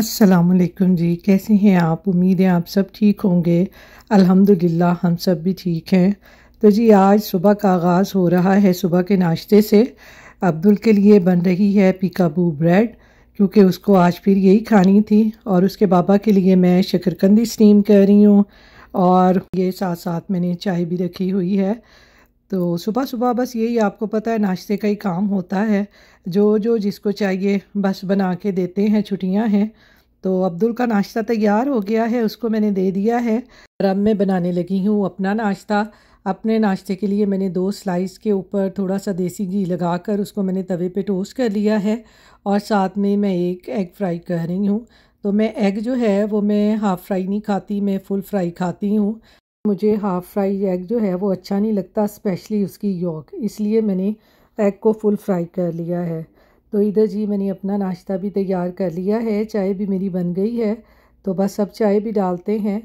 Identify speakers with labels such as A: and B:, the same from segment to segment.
A: अस्सलाम जी कैसे हैं आप उम्मीद है आप सब ठीक होंगे अल्हम्दुलिल्लाह हम सब भी ठीक हैं तो जी आज सुबह का आगाज़ हो रहा है सुबह के नाश्ते से अब्दुल के लिए बन रही है पिकाबू ब्रेड क्योंकि उसको आज फिर यही खानी थी और उसके बाबा के लिए मैं शकरकंदी स्टीम कर रही हूँ और ये साथ साथ मैंने चाय भी रखी हुई है तो सुबह सुबह बस यही आपको पता है नाश्ते का ही काम होता है जो जो जिसको चाहिए बस बना के देते हैं छुट्टियां हैं तो अब्दुल का नाश्ता तैयार हो गया है उसको मैंने दे दिया है और अब मैं बनाने लगी हूँ अपना नाश्ता अपने नाश्ते के लिए मैंने दो स्लाइस के ऊपर थोड़ा सा देसी घी लगा कर उसको मैंने तवे पे टोस्ट कर लिया है और साथ में मैं एक एग फ्राई कर रही हूँ तो मैं एग जो है वो मैं हाफ़ फ्राई नहीं खाती मैं फुल फ्राई खाती हूँ मुझे हाफ़ फ्राई एग जो है वो अच्छा नहीं लगता स्पेशली उसकी योक इसलिए मैंने एग को फुल फ्राई कर लिया है तो इधर जी मैंने अपना नाश्ता भी तैयार कर लिया है चाय भी मेरी बन गई है तो बस अब चाय भी डालते हैं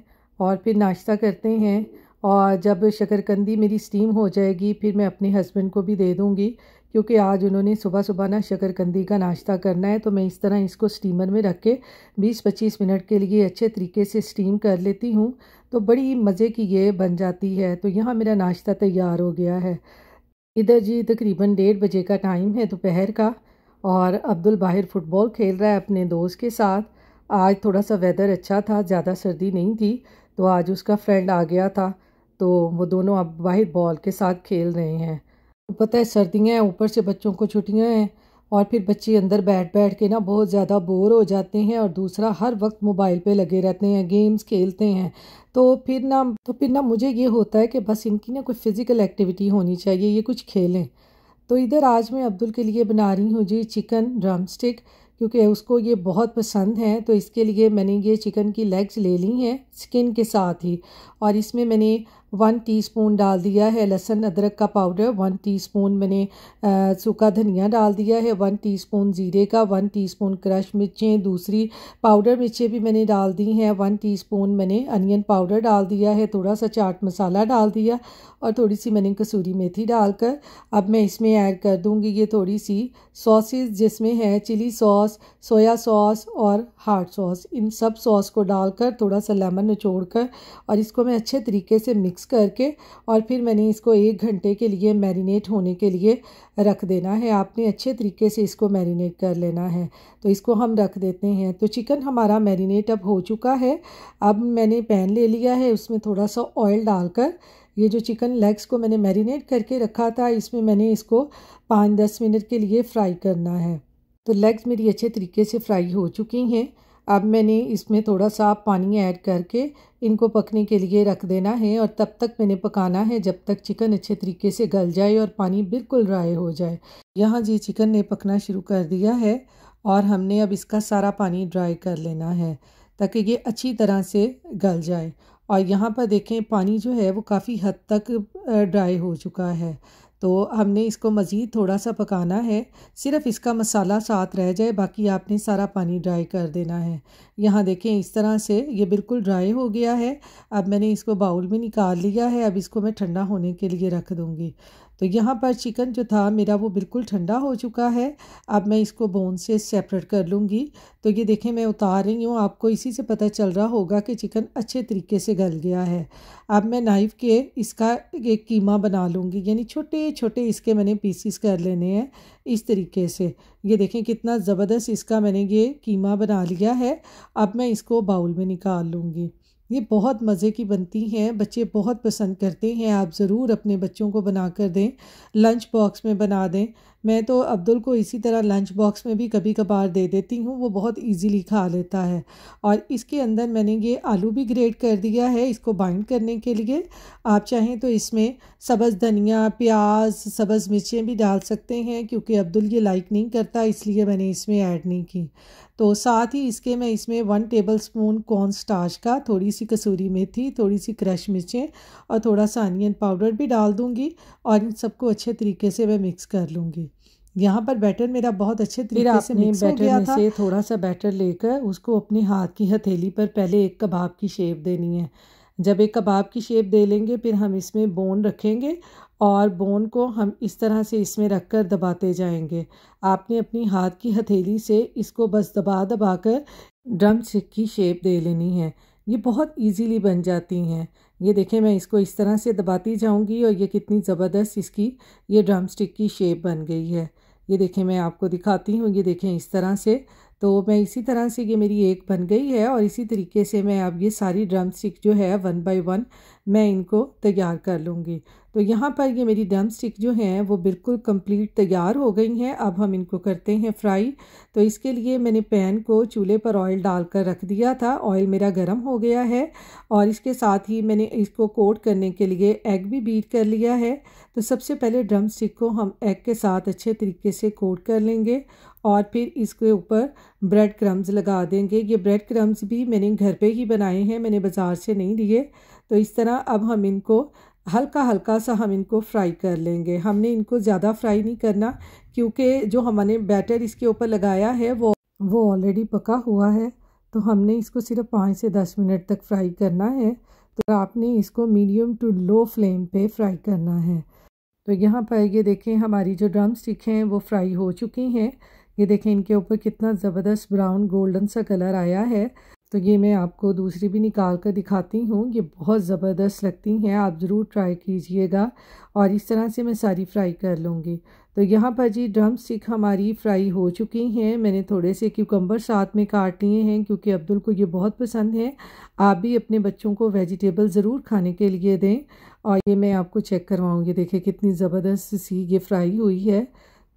A: और फिर नाश्ता करते हैं और जब शकरकंदी मेरी स्टीम हो जाएगी फिर मैं अपने हस्बैंड को भी दे दूँगी क्योंकि आज उन्होंने सुबह सुबह ना शक्करकंदी का नाश्ता करना है तो मैं इस तरह इसको स्टीमर में रख के 20-25 मिनट के लिए अच्छे तरीके से स्टीम कर लेती हूँ तो बड़ी मज़े की ये बन जाती है तो यहाँ मेरा नाश्ता तैयार हो गया है इधर जी तकरीबन डेढ़ बजे का टाइम है दोपहर का और अब्दुल बाहिर फ़ुटबॉल खेल रहा है अपने दोस्त के साथ आज थोड़ा सा वेदर अच्छा था ज़्यादा सर्दी नहीं थी तो आज उसका फ्रेंड आ गया था तो वो दोनों अब वाहिद बॉल के साथ खेल रहे हैं तो पता है सर्दियाँ हैं ऊपर से बच्चों को छुट्टियाँ हैं और फिर बच्चे अंदर बैठ बैठ के ना बहुत ज़्यादा बोर हो जाते हैं और दूसरा हर वक्त मोबाइल पे लगे रहते हैं गेम्स खेलते हैं तो फिर ना तो फिर ना मुझे ये होता है कि बस इनकी ना कोई फ़िज़िकल एक्टिविटी होनी चाहिए ये कुछ खेलें तो इधर आज मैं अब्दुल के लिए बना रही हूँ जी चिकन ड्रम स्टिक क्योंकि उसको ये बहुत पसंद है तो इसके लिए मैंने ये चिकन की लेग्स ले ली हैं स्किन के साथ ही और इसमें मैंने वन टीस्पून डाल दिया है लहसुन अदरक का पाउडर वन टीस्पून मैंने सूखा धनिया डाल दिया है वन टीस्पून ज़ीरे का वन टीस्पून क्रश मिर्चें दूसरी पाउडर मिर्चें भी मैंने डाल दी हैं वन टीस्पून मैंने अनियन पाउडर डाल दिया है थोड़ा सा चाट मसाला डाल दिया और थोड़ी सी मैंने कसूरी मेथी डालकर अब मैं इसमें ऐड कर दूँगी ये थोड़ी सी सॉसेज जिसमें है चिली सॉस सोया सॉस और हार्ड सॉस इन सब सॉस को डालकर थोड़ा सा लेमन निचोड़ कर और इसको मैं अच्छे तरीके से मिक्स मिक्स करके और फिर मैंने इसको एक घंटे के लिए मैरिनेट होने के लिए रख देना है आपने अच्छे तरीके से इसको मैरिनेट कर लेना है तो इसको हम रख देते हैं तो चिकन हमारा मैरिनेट अब हो चुका है अब मैंने पैन ले लिया है उसमें थोड़ा सा ऑयल डालकर ये जो चिकन लेग्स को मैंने मैरिनेट करके रखा था इसमें मैंने इसको पाँच दस मिनट के लिए फ्राई करना है तो लेग्स मेरी अच्छे तरीके से फ्राई हो चुकी हैं अब मैंने इसमें थोड़ा सा पानी ऐड करके इनको पकने के लिए रख देना है और तब तक मैंने पकाना है जब तक चिकन अच्छे तरीके से गल जाए और पानी बिल्कुल ड्राई हो जाए यहाँ जी चिकन ने पकना शुरू कर दिया है और हमने अब इसका सारा पानी ड्राई कर लेना है ताकि ये अच्छी तरह से गल जाए और यहाँ पर देखें पानी जो है वो काफ़ी हद तक ड्राई हो चुका है तो हमने इसको मज़ीद थोड़ा सा पकाना है सिर्फ इसका मसाला साथ रह जाए बाकी आपने सारा पानी ड्राई कर देना है यहाँ देखें इस तरह से ये बिल्कुल ड्राई हो गया है अब मैंने इसको बाउल में निकाल लिया है अब इसको मैं ठंडा होने के लिए रख दूँगी तो यहाँ पर चिकन जो था मेरा वो बिल्कुल ठंडा हो चुका है अब मैं इसको बोन से सेपरेट कर लूँगी तो ये देखें मैं उतार रही हूँ आपको इसी से पता चल रहा होगा कि चिकन अच्छे तरीके से गल गया है अब मैं नाइफ़ के इसका एक कीमा बना लूँगी यानी छोटे छोटे इसके मैंने पीसीस कर लेने हैं इस तरीके से ये देखें कितना ज़बरदस्त इसका मैंने ये कीमा बना लिया है अब मैं इसको बाउल में निकाल लूँगी ये बहुत मज़े की बनती हैं बच्चे बहुत पसंद करते हैं आप ज़रूर अपने बच्चों को बना कर दें लंच बॉक्स में बना दें मैं तो अब्दुल को इसी तरह लंच बॉक्स में भी कभी कभार दे देती हूँ वो बहुत इजीली खा लेता है और इसके अंदर मैंने ये आलू भी ग्रेट कर दिया है इसको बाइंड करने के लिए आप चाहें तो इसमें सब्ज़ धनिया प्याज सब्ज़ मिर्चें भी डाल सकते हैं क्योंकि अब्दुल ये लाइक नहीं करता इसलिए मैंने इसमें ऐड नहीं की तो साथ ही इसके मैं इसमें one tablespoon corn starch का थोड़ी सी कसूरी मेथी थोड़ी सी क्रश मिर्चें और थोड़ा सा अनियन पाउडर भी डाल दूंगी और इन सबको अच्छे तरीके से मैं मिक्स कर लूँगी यहाँ पर बैटर मेरा बहुत अच्छे तरीके से मिक्स हो गया था से थोड़ा सा बैटर लेकर उसको अपने हाथ की हथेली पर पहले एक कबाब की शेप देनी है जब एक कबाब की शेप दे लेंगे फिर हम इसमें बोन रखेंगे और बोन को हम इस तरह से इसमें रख कर दबाते जाएंगे आपने अपनी हाथ की हथेली से इसको बस दबा दबा कर ड्रम स्टिक की शेप दे लेनी है ये बहुत इजीली बन जाती हैं ये देखें मैं इसको इस तरह से दबाती जाऊंगी और ये कितनी ज़बरदस्त इसकी ये ड्रम स्टिक की शेप बन गई है ये देखें मैं आपको दिखाती हूँ ये देखें इस तरह से तो मैं इसी तरह से ये मेरी एक बन गई है और इसी तरीके से मैं अब ये सारी ड्रम स्टिक जो है वन बाय वन मैं इनको तैयार कर लूँगी तो यहाँ पर ये मेरी ड्रम स्टिक जो हैं वो बिल्कुल कंप्लीट तैयार हो गई हैं अब हम इनको करते हैं फ्राई तो इसके लिए मैंने पैन को चूल्हे पर ऑयल डाल कर रख दिया था ऑयल मेरा गर्म हो गया है और इसके साथ ही मैंने इसको कोट करने के लिए एग भी बीट कर लिया है तो सबसे पहले ड्रम स्टिक को हम एग के साथ अच्छे तरीके से कोट कर लेंगे और फिर इसके ऊपर ब्रेड क्रम्स लगा देंगे ये ब्रेड क्रम्स भी मैंने घर पे ही बनाए हैं मैंने बाज़ार से नहीं लिए तो इस तरह अब हम इनको हल्का हल्का सा हम इनको फ्राई कर लेंगे हमने इनको ज़्यादा फ्राई नहीं करना क्योंकि जो हमने बैटर इसके ऊपर लगाया है वो वो ऑलरेडी पका हुआ है तो हमने इसको सिर्फ पाँच से दस मिनट तक फ्राई करना है तो आपने इसको मीडियम टू लो फ्लेम पे फ्राई करना है तो यहाँ पर ये देखें हमारी जो ड्रम स्टिक हैं वो फ्राई हो चुकी हैं ये देखें इनके ऊपर कितना ज़बरदस्त ब्राउन गोल्डन सा कलर आया है तो ये मैं आपको दूसरी भी निकाल कर दिखाती हूँ ये बहुत ज़बरदस्त लगती हैं आप ज़रूर ट्राई कीजिएगा और इस तरह से मैं सारी फ्राई कर लूँगी तो यहाँ पर जी ड्रम स्टिक हमारी फ्राई हो चुकी हैं मैंने थोड़े से क्यूकम्बर साथ में काट लिए हैं क्योंकि अब्दुल को ये बहुत पसंद है आप भी अपने बच्चों को वेजिटेबल ज़रूर खाने के लिए दें और ये मैं आपको चेक करवाऊँगी देखें कितनी ज़बरदस्त सी ये फ्राई हुई है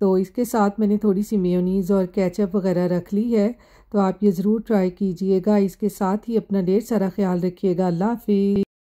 A: तो इसके साथ मैंने थोड़ी सी मेयोनीज़ और कैचअप वगैरह रख ली है तो आप ये ज़रूर ट्राई कीजिएगा इसके साथ ही अपना ढेर सारा ख्याल रखिएगा अल्लाह हाफि